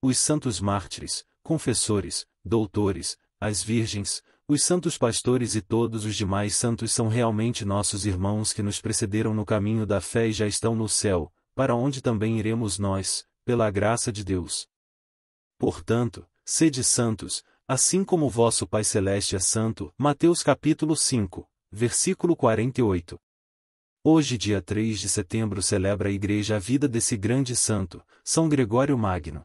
os santos mártires, confessores, doutores, as virgens, os santos pastores e todos os demais santos são realmente nossos irmãos que nos precederam no caminho da fé e já estão no céu, para onde também iremos nós, pela graça de Deus. Portanto, sede santos, assim como vosso Pai Celeste é santo. Mateus capítulo 5, versículo 48. Hoje, dia 3 de setembro, celebra a Igreja a vida desse grande santo, São Gregório Magno.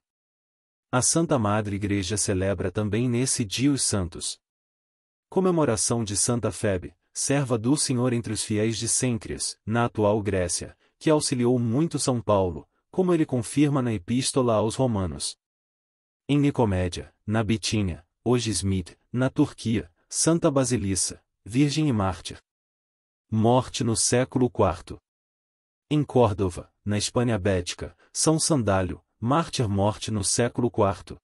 A Santa Madre Igreja celebra também nesse dia os santos. Comemoração de Santa Febe, serva do Senhor entre os fiéis de Sêncrias, na atual Grécia, que auxiliou muito São Paulo, como ele confirma na Epístola aos Romanos. Em Nicomédia, na Bitínia, hoje Smith, na Turquia, Santa Basilissa, Virgem e Mártir. Morte no século IV. Em Córdoba, na Espanha Bética, São Sandálio, mártir morte no século IV.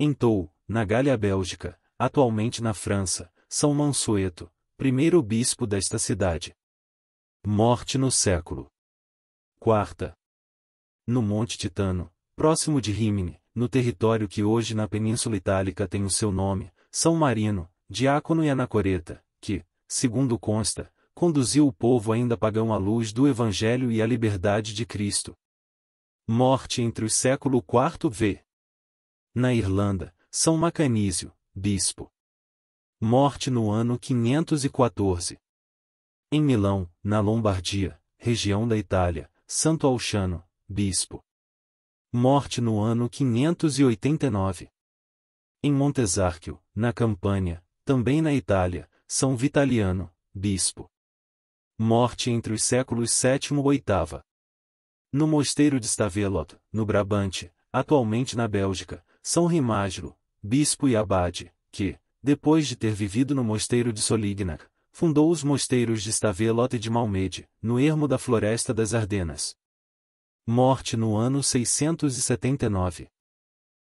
Em Tou, na Galha Bélgica, atualmente na França, São Mansueto, primeiro bispo desta cidade. Morte no século IV. No Monte Titano, próximo de Rimini, no território que hoje na Península Itálica tem o seu nome, São Marino, diácono e anacoreta, que, segundo consta, conduziu o povo ainda pagão à luz do Evangelho e à liberdade de Cristo. Morte entre o século IV v. Na Irlanda, São Macanísio, bispo. Morte no ano 514. Em Milão, na Lombardia, região da Itália, Santo Alchano, bispo. Morte no ano 589. Em Montesarchio, na Campânia, também na Itália, São Vitaliano, bispo. Morte entre os séculos VII e VIII. No mosteiro de Stavelot, no Brabante, atualmente na Bélgica, São Rimagro, bispo e abade, que, depois de ter vivido no mosteiro de Solignac, fundou os mosteiros de Stavelot e de Malmede, no ermo da Floresta das Ardenas. Morte no ano 679.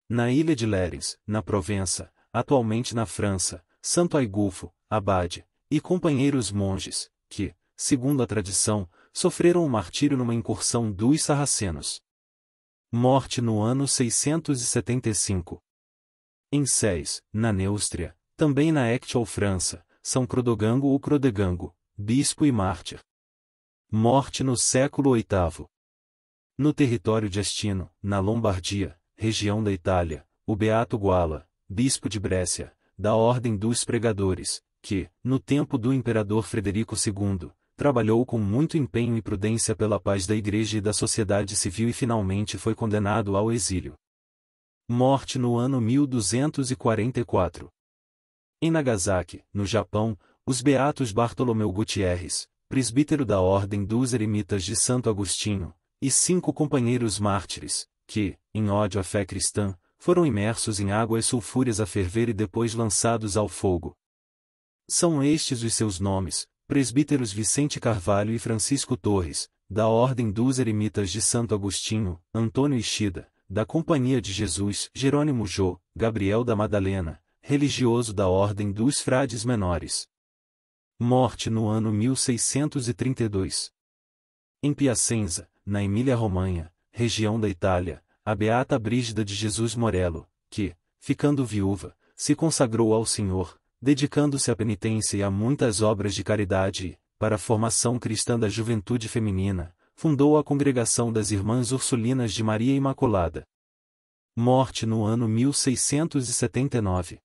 Na ilha de Lérins, na Provença, atualmente na França, Santo Aigulfo, abade, e companheiros monges, que, segundo a tradição, sofreram o um martírio numa incursão dos sarracenos. Morte no ano 675. Em Seis, na Neústria, também na actual França, São Crodogango ou Crodegango, bispo e mártir. Morte no século VIII. No território de Astino, na Lombardia, região da Itália, o Beato Guala, bispo de Brécia, da Ordem dos Pregadores, que, no tempo do imperador Frederico II, trabalhou com muito empenho e prudência pela paz da Igreja e da sociedade civil e finalmente foi condenado ao exílio. Morte no ano 1244. Em Nagasaki, no Japão, os beatos Bartolomeu Gutierrez, presbítero da Ordem dos Eremitas de Santo Agostinho, e cinco companheiros mártires, que, em ódio à fé cristã, foram imersos em águas sulfúrias a ferver e depois lançados ao fogo. São estes os seus nomes, presbíteros Vicente Carvalho e Francisco Torres, da Ordem dos Eremitas de Santo Agostinho, Antônio Ishida, da Companhia de Jesus, Jerônimo Jô, Gabriel da Madalena, religioso da Ordem dos Frades Menores. Morte no ano 1632. Em Piacenza, na Emília-Romanha, região da Itália, a beata Brígida de Jesus Morello, que, ficando viúva, se consagrou ao Senhor, dedicando-se à penitência e a muitas obras de caridade, para a formação cristã da juventude feminina, fundou a Congregação das Irmãs Ursulinas de Maria Imaculada. Morte no ano 1679.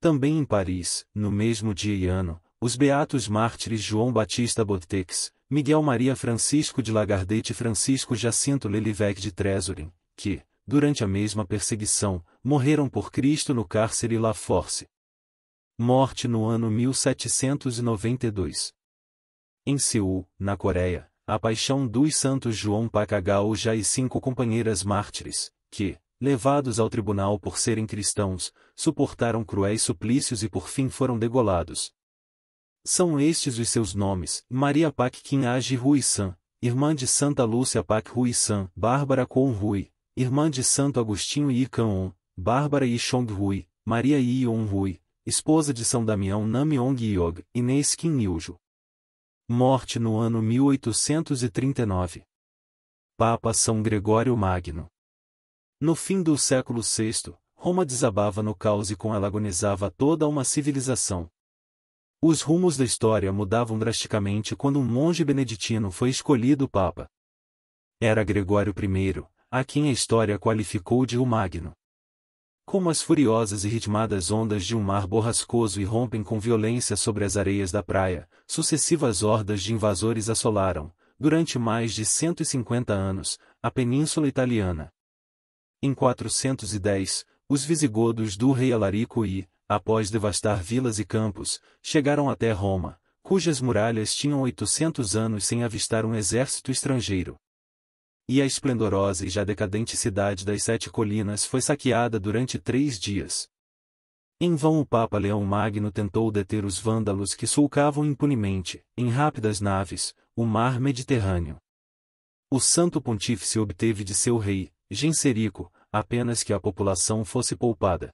Também em Paris, no mesmo dia e ano, os beatos mártires João Batista Botex, Miguel Maria Francisco de Lagardete e Francisco Jacinto Lelivec de Trésorin, que, durante a mesma perseguição, morreram por Cristo no cárcere La Force morte no ano 1792. Em Seul, na Coreia, a paixão dos santos João Pakagao já e cinco companheiras mártires, que, levados ao tribunal por serem cristãos, suportaram cruéis suplícios e por fim foram degolados. São estes os seus nomes, Maria Pak Rui Ruissan, irmã de Santa Lúcia Pak Ruissan, Bárbara Kon Rui, irmã de Santo Agostinho Yi Kaon, Bárbara Yi Chong Rui, Maria Yi Yon Rui, esposa de São Damião Namyong Yog, Inês Kim Iljo. Morte no ano 1839. Papa São Gregório Magno. No fim do século VI, Roma desabava no caos e com ela agonizava toda uma civilização. Os rumos da história mudavam drasticamente quando um monge beneditino foi escolhido Papa. Era Gregório I, a quem a história qualificou de o Magno como as furiosas e ritmadas ondas de um mar borrascoso irrompem com violência sobre as areias da praia, sucessivas hordas de invasores assolaram, durante mais de 150 anos, a península italiana. Em 410, os visigodos do rei Alarico I, após devastar vilas e campos, chegaram até Roma, cujas muralhas tinham 800 anos sem avistar um exército estrangeiro e a esplendorosa e já decadente cidade das Sete Colinas foi saqueada durante três dias. Em vão o Papa Leão Magno tentou deter os vândalos que sulcavam impunemente, em rápidas naves, o mar Mediterrâneo. O Santo Pontífice obteve de seu rei, Genserico, apenas que a população fosse poupada.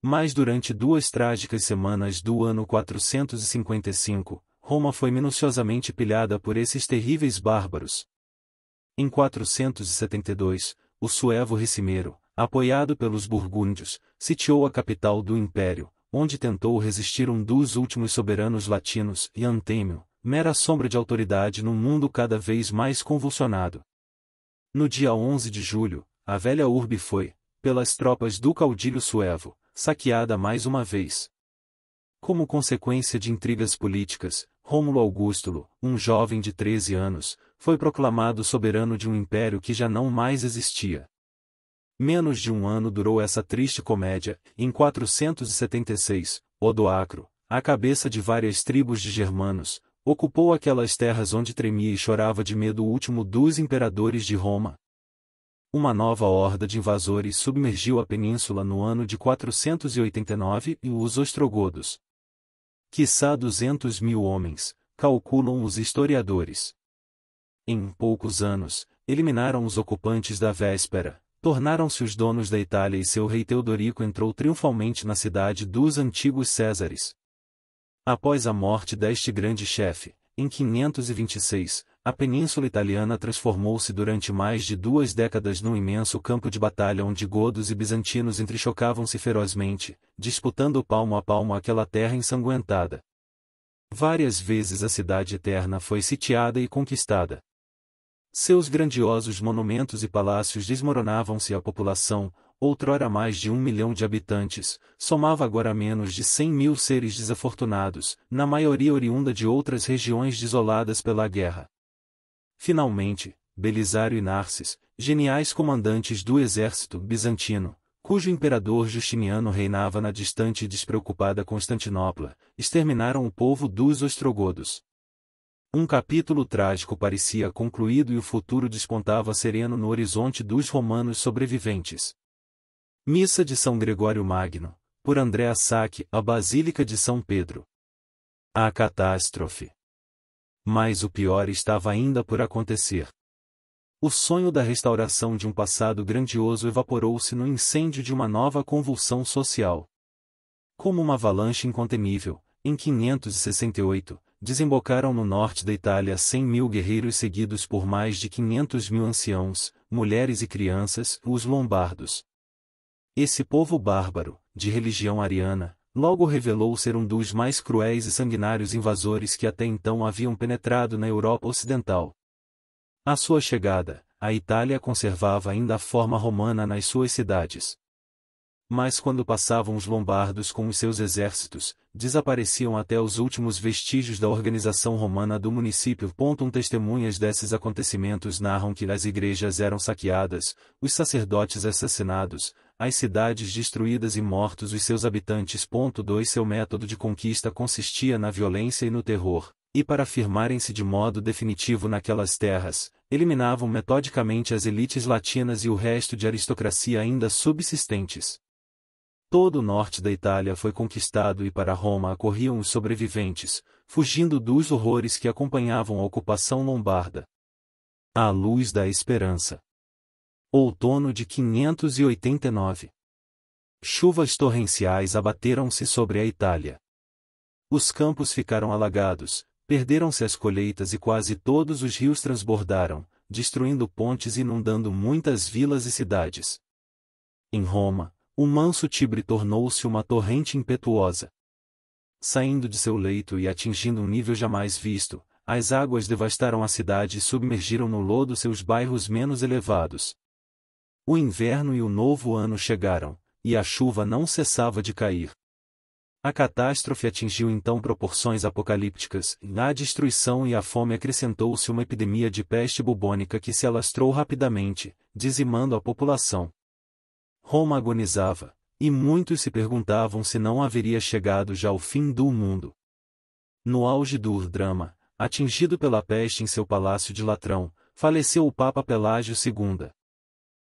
Mas durante duas trágicas semanas do ano 455, Roma foi minuciosamente pilhada por esses terríveis bárbaros, em 472, o suevo Ricimero, apoiado pelos burgúndios, sitiou a capital do império, onde tentou resistir um dos últimos soberanos latinos e Antêmio, mera sombra de autoridade num mundo cada vez mais convulsionado. No dia 11 de julho, a velha urbe foi, pelas tropas do caudilho suevo, saqueada mais uma vez. Como consequência de intrigas políticas, Rômulo Augustulo, um jovem de 13 anos, foi proclamado soberano de um império que já não mais existia. Menos de um ano durou essa triste comédia, em 476, Odoacro, a cabeça de várias tribos de germanos, ocupou aquelas terras onde tremia e chorava de medo o último dos imperadores de Roma. Uma nova horda de invasores submergiu a península no ano de 489 e os ostrogodos. Quissá 200 mil homens, calculam os historiadores em poucos anos, eliminaram os ocupantes da véspera, tornaram-se os donos da Itália e seu rei Teodorico entrou triunfalmente na cidade dos antigos Césares. Após a morte deste grande chefe, em 526, a península italiana transformou-se durante mais de duas décadas num imenso campo de batalha onde godos e bizantinos entrechocavam-se ferozmente, disputando palmo a palmo aquela terra ensanguentada. Várias vezes a cidade eterna foi sitiada e conquistada. Seus grandiosos monumentos e palácios desmoronavam-se a população, outrora mais de um milhão de habitantes, somava agora menos de cem mil seres desafortunados, na maioria oriunda de outras regiões desoladas pela guerra. Finalmente, Belisário e Narses, geniais comandantes do exército bizantino, cujo imperador Justiniano reinava na distante e despreocupada Constantinopla, exterminaram o povo dos ostrogodos. Um capítulo trágico parecia concluído e o futuro despontava sereno no horizonte dos romanos sobreviventes. Missa de São Gregório Magno, por André Sac, a Basílica de São Pedro. A catástrofe. Mas o pior estava ainda por acontecer. O sonho da restauração de um passado grandioso evaporou-se no incêndio de uma nova convulsão social. Como uma avalanche incontemível, em 568, desembocaram no norte da Itália 100 mil guerreiros seguidos por mais de 500 mil anciãos, mulheres e crianças, os lombardos. Esse povo bárbaro, de religião ariana, logo revelou ser um dos mais cruéis e sanguinários invasores que até então haviam penetrado na Europa Ocidental. À sua chegada, a Itália conservava ainda a forma romana nas suas cidades. Mas quando passavam os lombardos com os seus exércitos, desapareciam até os últimos vestígios da organização romana do município. Um testemunhas desses acontecimentos narram que as igrejas eram saqueadas, os sacerdotes assassinados, as cidades destruídas e mortos os seus habitantes. 2 Seu método de conquista consistia na violência e no terror, e para afirmarem-se de modo definitivo naquelas terras, eliminavam metodicamente as elites latinas e o resto de aristocracia ainda subsistentes. Todo o norte da Itália foi conquistado e para Roma corriam os sobreviventes, fugindo dos horrores que acompanhavam a ocupação lombarda. A luz da esperança. Outono de 589. Chuvas torrenciais abateram-se sobre a Itália. Os campos ficaram alagados, perderam-se as colheitas e quase todos os rios transbordaram, destruindo pontes e inundando muitas vilas e cidades. Em Roma, o manso Tibre tornou-se uma torrente impetuosa. Saindo de seu leito e atingindo um nível jamais visto, as águas devastaram a cidade e submergiram no lodo seus bairros menos elevados. O inverno e o novo ano chegaram, e a chuva não cessava de cair. A catástrofe atingiu então proporções apocalípticas, na destruição e à fome acrescentou-se uma epidemia de peste bubônica que se alastrou rapidamente, dizimando a população. Roma agonizava, e muitos se perguntavam se não haveria chegado já o fim do mundo. No auge do drama, atingido pela peste em seu palácio de Latrão, faleceu o Papa Pelágio II.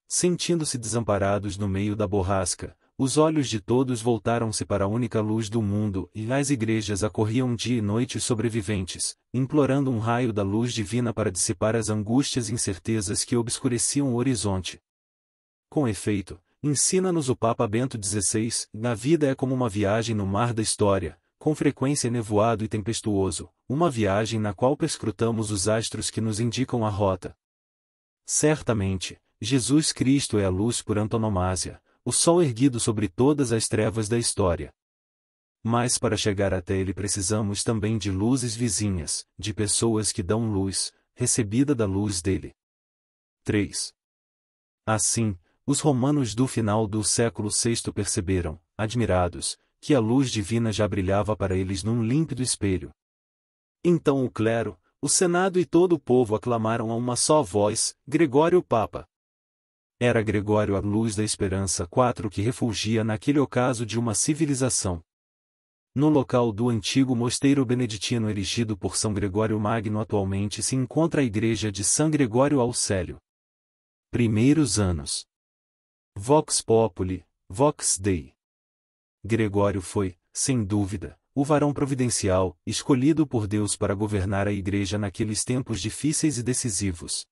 Sentindo-se desamparados no meio da borrasca, os olhos de todos voltaram-se para a única luz do mundo e as igrejas acorriam dia e noite os sobreviventes, implorando um raio da luz divina para dissipar as angústias e incertezas que obscureciam o horizonte. Com efeito, Ensina-nos o Papa Bento XVI, na vida é como uma viagem no mar da história, com frequência nevoado e tempestuoso, uma viagem na qual perscrutamos os astros que nos indicam a rota. Certamente, Jesus Cristo é a luz por antonomasia, o sol erguido sobre todas as trevas da história. Mas para chegar até ele precisamos também de luzes vizinhas, de pessoas que dão luz, recebida da luz dele. 3. Assim, os romanos do final do século VI perceberam, admirados, que a luz divina já brilhava para eles num límpido espelho. Então o clero, o Senado e todo o povo aclamaram a uma só voz, Gregório Papa. Era Gregório a luz da esperança quatro que refugia naquele ocaso de uma civilização. No local do antigo mosteiro beneditino erigido por São Gregório Magno atualmente se encontra a igreja de São Gregório Auxélio. Primeiros anos Vox Populi, Vox Dei. Gregório foi, sem dúvida, o varão providencial, escolhido por Deus para governar a Igreja naqueles tempos difíceis e decisivos.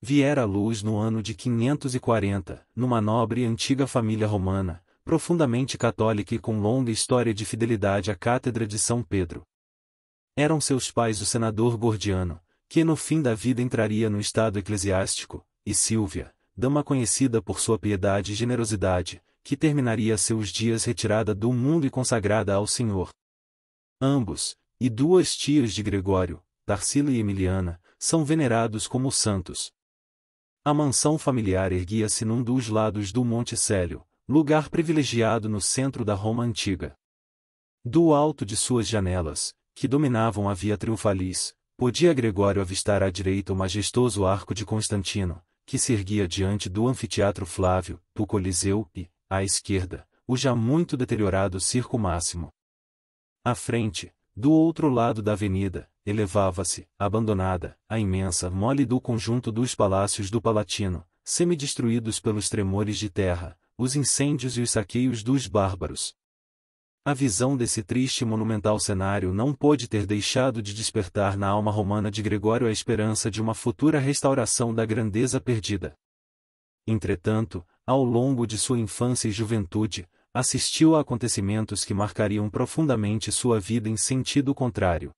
Viera à luz no ano de 540, numa nobre e antiga família romana, profundamente católica e com longa história de fidelidade à Cátedra de São Pedro. Eram seus pais o senador Gordiano, que no fim da vida entraria no estado eclesiástico, e Silvia, dama conhecida por sua piedade e generosidade, que terminaria seus dias retirada do mundo e consagrada ao Senhor. Ambos, e duas tias de Gregório, Tarsila e Emiliana, são venerados como santos. A mansão familiar erguia-se num dos lados do Monte Célio, lugar privilegiado no centro da Roma antiga. Do alto de suas janelas, que dominavam a Via Triunfalis, podia Gregório avistar à direita o majestoso arco de Constantino, que se erguia diante do anfiteatro Flávio, do Coliseu e, à esquerda, o já muito deteriorado Circo Máximo. À frente, do outro lado da avenida, elevava-se, abandonada, a imensa mole do conjunto dos palácios do Palatino, semidestruídos pelos tremores de terra, os incêndios e os saqueios dos bárbaros. A visão desse triste e monumental cenário não pôde ter deixado de despertar na alma romana de Gregório a esperança de uma futura restauração da grandeza perdida. Entretanto, ao longo de sua infância e juventude, assistiu a acontecimentos que marcariam profundamente sua vida em sentido contrário.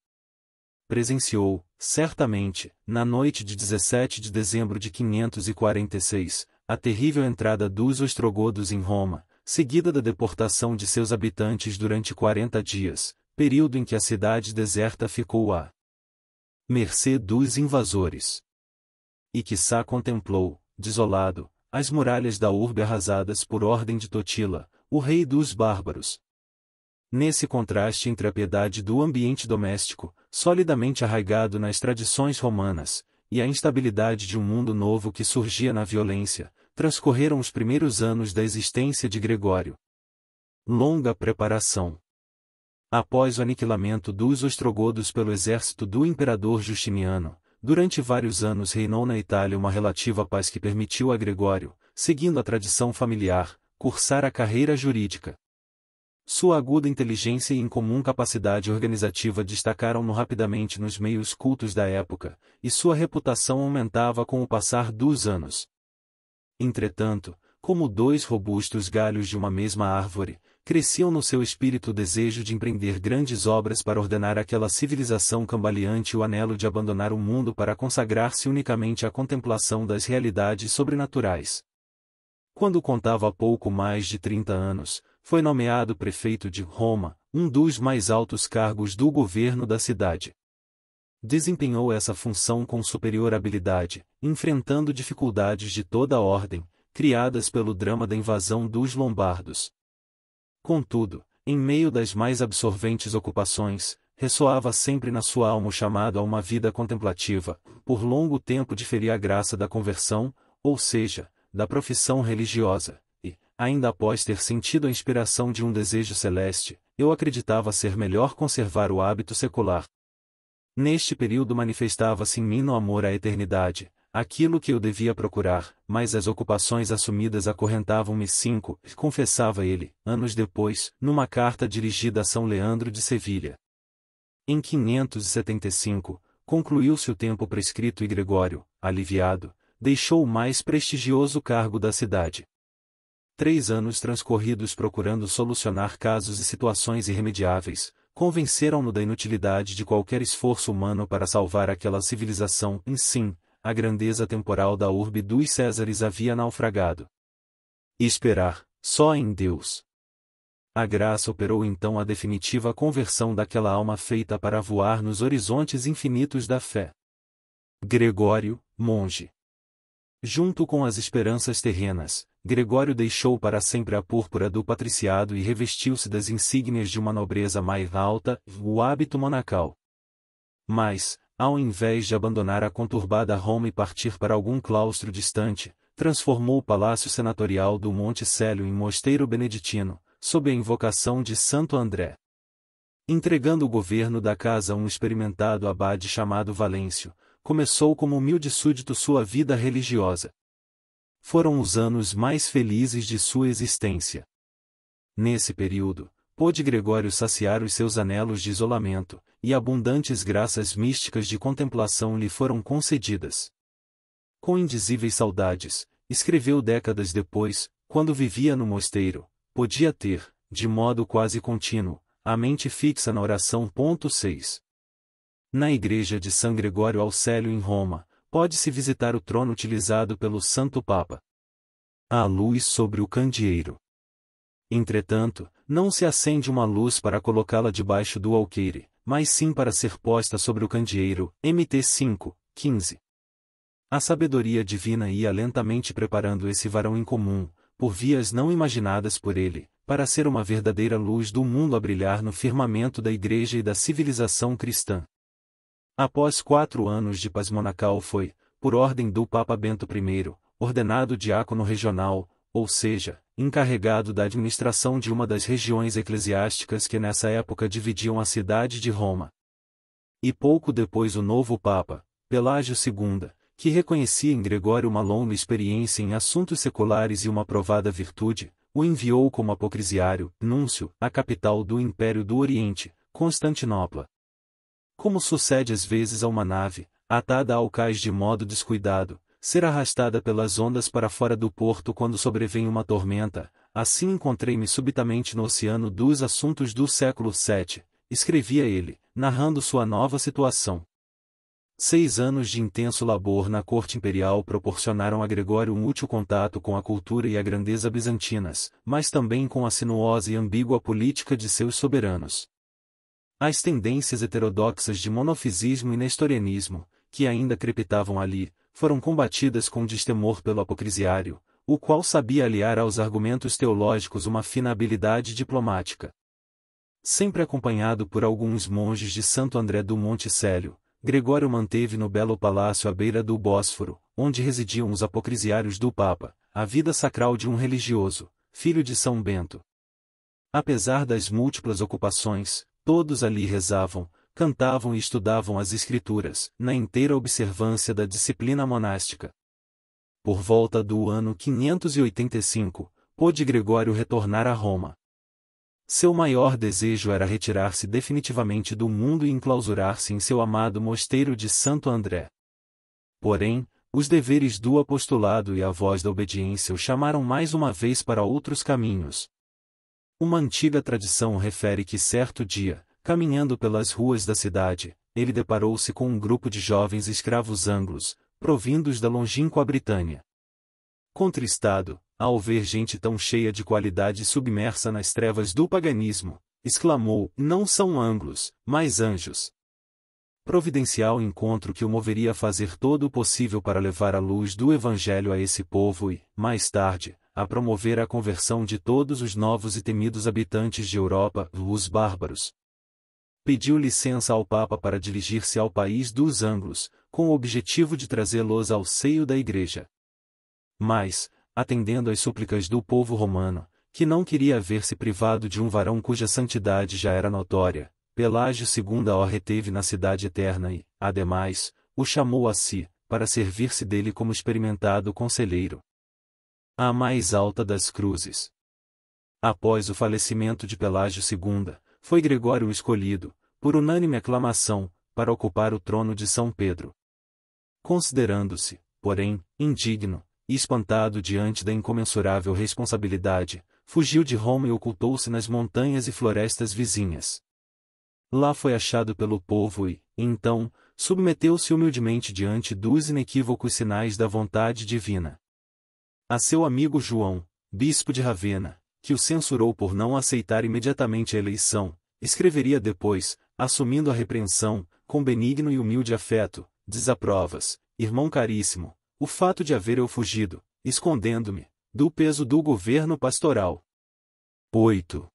Presenciou, certamente, na noite de 17 de dezembro de 546, a terrível entrada dos ostrogodos em Roma, seguida da deportação de seus habitantes durante 40 dias, período em que a cidade deserta ficou à mercê dos invasores. E quiçá contemplou, desolado, as muralhas da urbe arrasadas por ordem de Totila, o rei dos bárbaros. Nesse contraste entre a piedade do ambiente doméstico, solidamente arraigado nas tradições romanas, e a instabilidade de um mundo novo que surgia na violência, transcorreram os primeiros anos da existência de Gregório. Longa preparação. Após o aniquilamento dos ostrogodos pelo exército do imperador Justiniano, durante vários anos reinou na Itália uma relativa paz que permitiu a Gregório, seguindo a tradição familiar, cursar a carreira jurídica. Sua aguda inteligência e incomum capacidade organizativa destacaram-no rapidamente nos meios cultos da época, e sua reputação aumentava com o passar dos anos. Entretanto, como dois robustos galhos de uma mesma árvore, cresciam no seu espírito o desejo de empreender grandes obras para ordenar aquela civilização cambaleante e o anelo de abandonar o mundo para consagrar-se unicamente à contemplação das realidades sobrenaturais. Quando contava pouco mais de 30 anos, foi nomeado prefeito de Roma, um dos mais altos cargos do governo da cidade desempenhou essa função com superior habilidade, enfrentando dificuldades de toda ordem, criadas pelo drama da invasão dos lombardos. Contudo, em meio das mais absorventes ocupações, ressoava sempre na sua alma o chamado a uma vida contemplativa, por longo tempo diferia a graça da conversão, ou seja, da profissão religiosa, e, ainda após ter sentido a inspiração de um desejo celeste, eu acreditava ser melhor conservar o hábito secular, Neste período manifestava-se em mim no amor à eternidade, aquilo que eu devia procurar, mas as ocupações assumidas acorrentavam-me cinco, confessava ele, anos depois, numa carta dirigida a São Leandro de Sevilha. Em 575, concluiu-se o tempo prescrito e Gregório, aliviado, deixou o mais prestigioso cargo da cidade. Três anos transcorridos procurando solucionar casos e situações irremediáveis, convenceram-no da inutilidade de qualquer esforço humano para salvar aquela civilização, em sim, a grandeza temporal da urbe dos Césares havia naufragado. esperar, só em Deus. A graça operou então a definitiva conversão daquela alma feita para voar nos horizontes infinitos da fé. Gregório, monge. Junto com as esperanças terrenas, Gregório deixou para sempre a púrpura do patriciado e revestiu-se das insígnias de uma nobreza mais alta, o hábito monacal. Mas, ao invés de abandonar a conturbada Roma e partir para algum claustro distante, transformou o palácio senatorial do Monte Célio em mosteiro beneditino, sob a invocação de Santo André. Entregando o governo da casa a um experimentado abade chamado Valêncio, começou como humilde súdito sua vida religiosa foram os anos mais felizes de sua existência. Nesse período, pôde Gregório saciar os seus anelos de isolamento, e abundantes graças místicas de contemplação lhe foram concedidas. Com indizíveis saudades, escreveu décadas depois, quando vivia no mosteiro, podia ter, de modo quase contínuo, a mente fixa na oração. 6. Na igreja de São Gregório Auxélio em Roma, pode-se visitar o trono utilizado pelo Santo Papa. Há luz sobre o candeeiro. Entretanto, não se acende uma luz para colocá-la debaixo do alqueire, mas sim para ser posta sobre o candeeiro, MT 5, 15. A sabedoria divina ia lentamente preparando esse varão incomum, por vias não imaginadas por ele, para ser uma verdadeira luz do mundo a brilhar no firmamento da igreja e da civilização cristã. Após quatro anos de paz monacal foi, por ordem do Papa Bento I, ordenado diácono regional, ou seja, encarregado da administração de uma das regiões eclesiásticas que nessa época dividiam a cidade de Roma. E pouco depois o novo Papa, Pelágio II, que reconhecia em Gregório uma longa experiência em assuntos seculares e uma provada virtude, o enviou como apocrisiário, Núncio, à capital do Império do Oriente, Constantinopla. Como sucede às vezes a uma nave, atada ao cais de modo descuidado, ser arrastada pelas ondas para fora do porto quando sobrevém uma tormenta, assim encontrei-me subitamente no oceano dos assuntos do século VII, escrevia ele, narrando sua nova situação. Seis anos de intenso labor na corte imperial proporcionaram a Gregório um útil contato com a cultura e a grandeza bizantinas, mas também com a sinuosa e ambígua política de seus soberanos. As tendências heterodoxas de monofisismo e nestorianismo, que ainda crepitavam ali, foram combatidas com destemor pelo apocrisiário, o qual sabia aliar aos argumentos teológicos uma fina habilidade diplomática. Sempre acompanhado por alguns monges de Santo André do Monte Célio, Gregório manteve no belo palácio à beira do Bósforo, onde residiam os apocrisiários do Papa, a vida sacral de um religioso, filho de São Bento. Apesar das múltiplas ocupações, Todos ali rezavam, cantavam e estudavam as Escrituras, na inteira observância da disciplina monástica. Por volta do ano 585, pôde Gregório retornar a Roma. Seu maior desejo era retirar-se definitivamente do mundo e enclausurar-se em seu amado mosteiro de Santo André. Porém, os deveres do apostolado e a voz da obediência o chamaram mais uma vez para outros caminhos, uma antiga tradição refere que certo dia, caminhando pelas ruas da cidade, ele deparou-se com um grupo de jovens escravos anglos, provindos da longínqua Britânia. Contristado, ao ver gente tão cheia de qualidade submersa nas trevas do paganismo, exclamou: Não são anglos, mas anjos. Providencial encontro que o moveria a fazer todo o possível para levar a luz do Evangelho a esse povo e, mais tarde, a promover a conversão de todos os novos e temidos habitantes de Europa, os bárbaros. Pediu licença ao Papa para dirigir-se ao país dos anglos, com o objetivo de trazê-los ao seio da Igreja. Mas, atendendo às súplicas do povo romano, que não queria ver-se privado de um varão cuja santidade já era notória, Pelágio II o reteve na Cidade Eterna e, ademais, o chamou a si, para servir-se dele como experimentado conselheiro a mais alta das cruzes. Após o falecimento de Pelágio II, foi Gregório escolhido, por unânime aclamação, para ocupar o trono de São Pedro. Considerando-se, porém, indigno e espantado diante da incomensurável responsabilidade, fugiu de Roma e ocultou-se nas montanhas e florestas vizinhas. Lá foi achado pelo povo e, então, submeteu-se humildemente diante dos inequívocos sinais da vontade divina a seu amigo João, bispo de Ravena, que o censurou por não aceitar imediatamente a eleição, escreveria depois, assumindo a repreensão, com benigno e humilde afeto, desaprovas, irmão caríssimo, o fato de haver eu fugido, escondendo-me, do peso do governo pastoral. 8.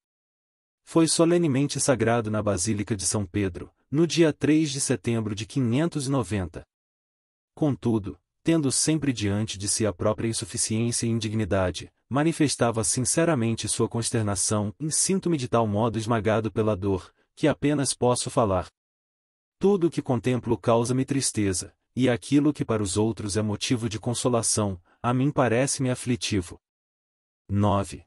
Foi solenemente sagrado na Basílica de São Pedro, no dia 3 de setembro de 590. Contudo, tendo sempre diante de si a própria insuficiência e indignidade, manifestava sinceramente sua consternação e sinto-me de tal modo esmagado pela dor, que apenas posso falar. Tudo o que contemplo causa-me tristeza, e aquilo que para os outros é motivo de consolação, a mim parece-me aflitivo. 9.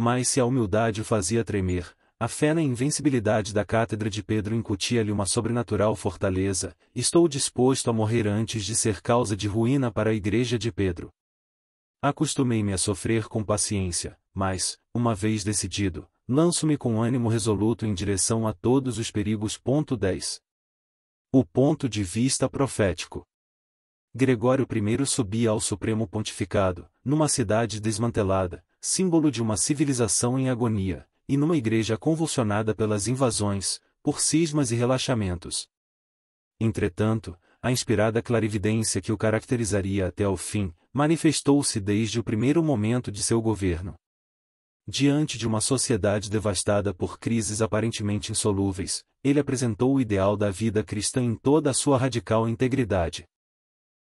Mas se a humildade o fazia tremer, a fé na invencibilidade da cátedra de Pedro incutia-lhe uma sobrenatural fortaleza, estou disposto a morrer antes de ser causa de ruína para a igreja de Pedro. Acostumei-me a sofrer com paciência, mas, uma vez decidido, lanço-me com ânimo resoluto em direção a todos os perigos. 10. O ponto de vista profético. Gregório I subia ao Supremo Pontificado, numa cidade desmantelada, símbolo de uma civilização em agonia, e numa igreja convulsionada pelas invasões, por cismas e relaxamentos. Entretanto, a inspirada clarividência que o caracterizaria até o fim, manifestou-se desde o primeiro momento de seu governo. Diante de uma sociedade devastada por crises aparentemente insolúveis, ele apresentou o ideal da vida cristã em toda a sua radical integridade.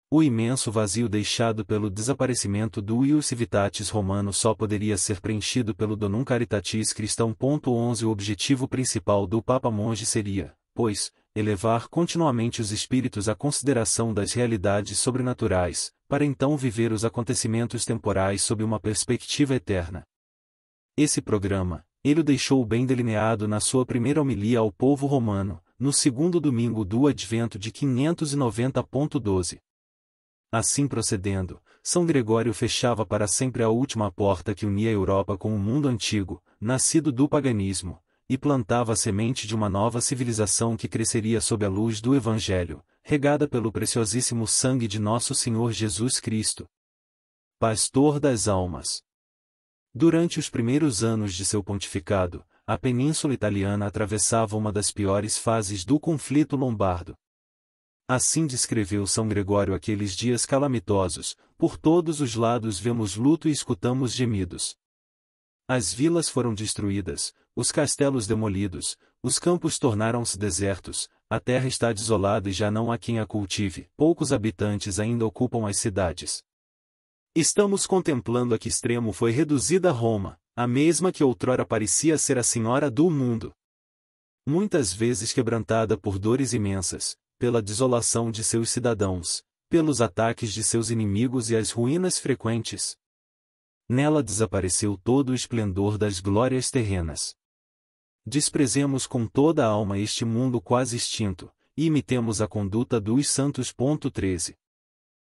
O imenso vazio deixado pelo desaparecimento do ius civitatis romano só poderia ser preenchido pelo donum caritatis cristão. 11 O objetivo principal do Papa Monge seria, pois, elevar continuamente os espíritos à consideração das realidades sobrenaturais, para então viver os acontecimentos temporais sob uma perspectiva eterna. Esse programa, ele o deixou bem delineado na sua primeira homilia ao povo romano, no segundo domingo do Advento de 590.12. Assim procedendo, São Gregório fechava para sempre a última porta que unia a Europa com o mundo antigo, nascido do paganismo, e plantava a semente de uma nova civilização que cresceria sob a luz do Evangelho, regada pelo preciosíssimo sangue de nosso Senhor Jesus Cristo. Pastor das Almas Durante os primeiros anos de seu pontificado, a península italiana atravessava uma das piores fases do conflito lombardo. Assim descreveu São Gregório aqueles dias calamitosos, por todos os lados vemos luto e escutamos gemidos. As vilas foram destruídas, os castelos demolidos, os campos tornaram-se desertos, a terra está desolada e já não há quem a cultive, poucos habitantes ainda ocupam as cidades. Estamos contemplando a que extremo foi reduzida Roma, a mesma que outrora parecia ser a senhora do mundo. Muitas vezes quebrantada por dores imensas, pela desolação de seus cidadãos, pelos ataques de seus inimigos e as ruínas frequentes. Nela desapareceu todo o esplendor das glórias terrenas. Desprezemos com toda a alma este mundo quase extinto, e imitemos a conduta dos santos. 13.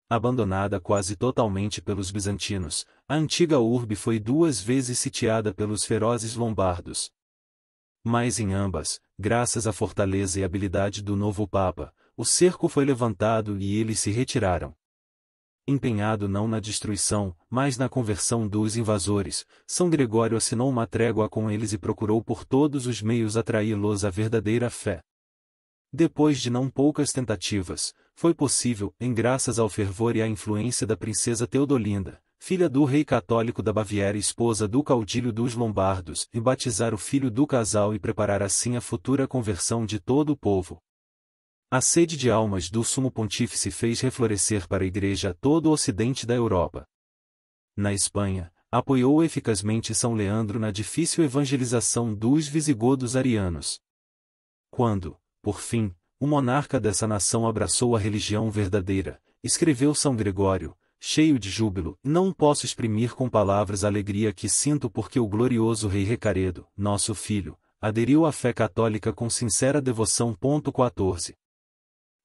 Abandonada quase totalmente pelos bizantinos, a antiga urbe foi duas vezes sitiada pelos ferozes lombardos, mas em ambas, graças à fortaleza e habilidade do novo Papa, o cerco foi levantado e eles se retiraram. Empenhado não na destruição, mas na conversão dos invasores, São Gregório assinou uma trégua com eles e procurou por todos os meios atraí-los à verdadeira fé. Depois de não poucas tentativas, foi possível, em graças ao fervor e à influência da princesa Teodolinda, filha do rei católico da Baviera e esposa do caudilho dos Lombardos, e batizar o filho do casal e preparar assim a futura conversão de todo o povo. A sede de almas do sumo pontífice fez reflorescer para a igreja todo o ocidente da Europa. Na Espanha, apoiou eficazmente São Leandro na difícil evangelização dos visigodos arianos. Quando, por fim, o monarca dessa nação abraçou a religião verdadeira, escreveu São Gregório, cheio de júbilo, não posso exprimir com palavras a alegria que sinto porque o glorioso rei Recaredo, nosso filho, aderiu à fé católica com sincera devoção. 14.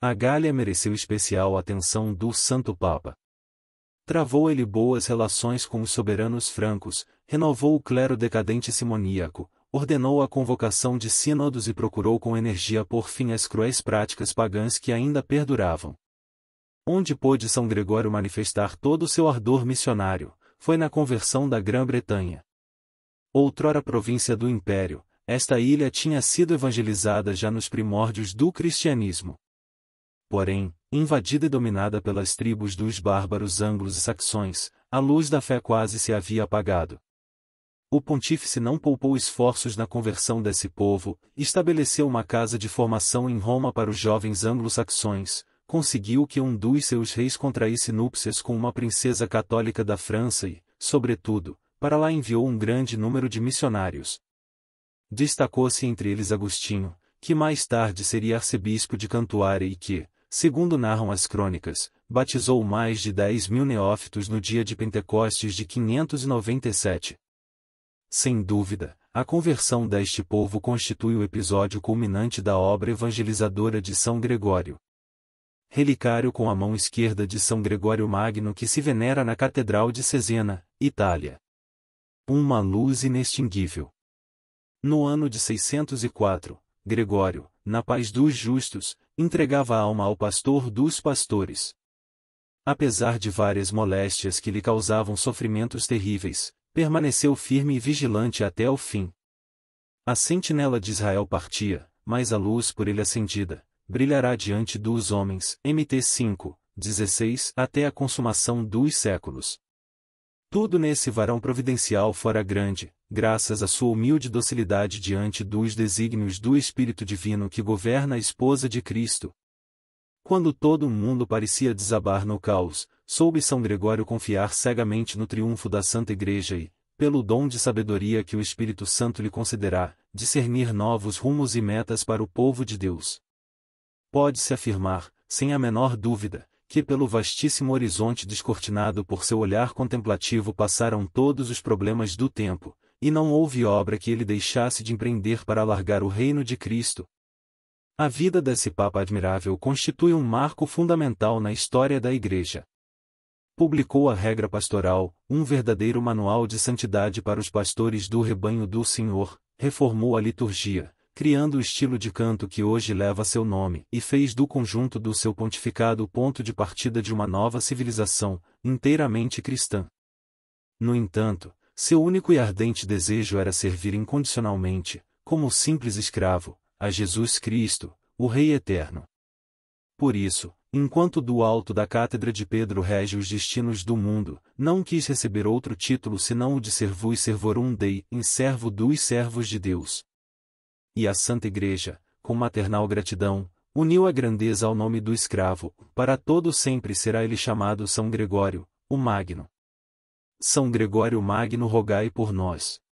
A Gália mereceu especial atenção do Santo Papa. Travou ele boas relações com os soberanos francos, renovou o clero decadente simoníaco, ordenou a convocação de sínodos e procurou com energia por fim as cruéis práticas pagãs que ainda perduravam. Onde pôde São Gregório manifestar todo o seu ardor missionário, foi na conversão da Grã-Bretanha. Outrora província do Império, esta ilha tinha sido evangelizada já nos primórdios do cristianismo. Porém, invadida e dominada pelas tribos dos bárbaros anglos e saxões, a luz da fé quase se havia apagado. O pontífice não poupou esforços na conversão desse povo, estabeleceu uma casa de formação em Roma para os jovens anglo-saxões, conseguiu que um dos seus reis contraísse núpcias com uma princesa católica da França e, sobretudo, para lá enviou um grande número de missionários. Destacou-se entre eles Agostinho, que mais tarde seria arcebispo de Cantuária e que, segundo narram as crônicas, batizou mais de 10 mil neófitos no dia de Pentecostes de 597. Sem dúvida, a conversão deste povo constitui o episódio culminante da obra evangelizadora de São Gregório relicário com a mão esquerda de São Gregório Magno que se venera na Catedral de Cesena, Itália. Uma luz inextinguível. No ano de 604, Gregório, na paz dos justos, entregava a alma ao pastor dos pastores. Apesar de várias moléstias que lhe causavam sofrimentos terríveis, permaneceu firme e vigilante até o fim. A sentinela de Israel partia, mas a luz por ele acendida, brilhará diante dos homens, MT 5, 16, até a consumação dos séculos. Tudo nesse varão providencial fora grande, graças à sua humilde docilidade diante dos desígnios do Espírito Divino que governa a esposa de Cristo. Quando todo o mundo parecia desabar no caos, soube São Gregório confiar cegamente no triunfo da Santa Igreja e, pelo dom de sabedoria que o Espírito Santo lhe concederá, discernir novos rumos e metas para o povo de Deus. Pode-se afirmar, sem a menor dúvida, que pelo vastíssimo horizonte descortinado por seu olhar contemplativo passaram todos os problemas do tempo, e não houve obra que ele deixasse de empreender para alargar o reino de Cristo. A vida desse Papa admirável constitui um marco fundamental na história da Igreja. Publicou a regra pastoral, um verdadeiro manual de santidade para os pastores do rebanho do Senhor, reformou a liturgia, criando o estilo de canto que hoje leva seu nome, e fez do conjunto do seu pontificado o ponto de partida de uma nova civilização, inteiramente cristã. No entanto, seu único e ardente desejo era servir incondicionalmente, como simples escravo, a Jesus Cristo, o Rei Eterno. Por isso, enquanto do alto da cátedra de Pedro rege os destinos do mundo, não quis receber outro título senão o de e servorum dei, em servo dos servos de Deus e a Santa Igreja, com maternal gratidão, uniu a grandeza ao nome do escravo, para todo sempre será ele chamado São Gregório, o Magno. São Gregório Magno rogai por nós.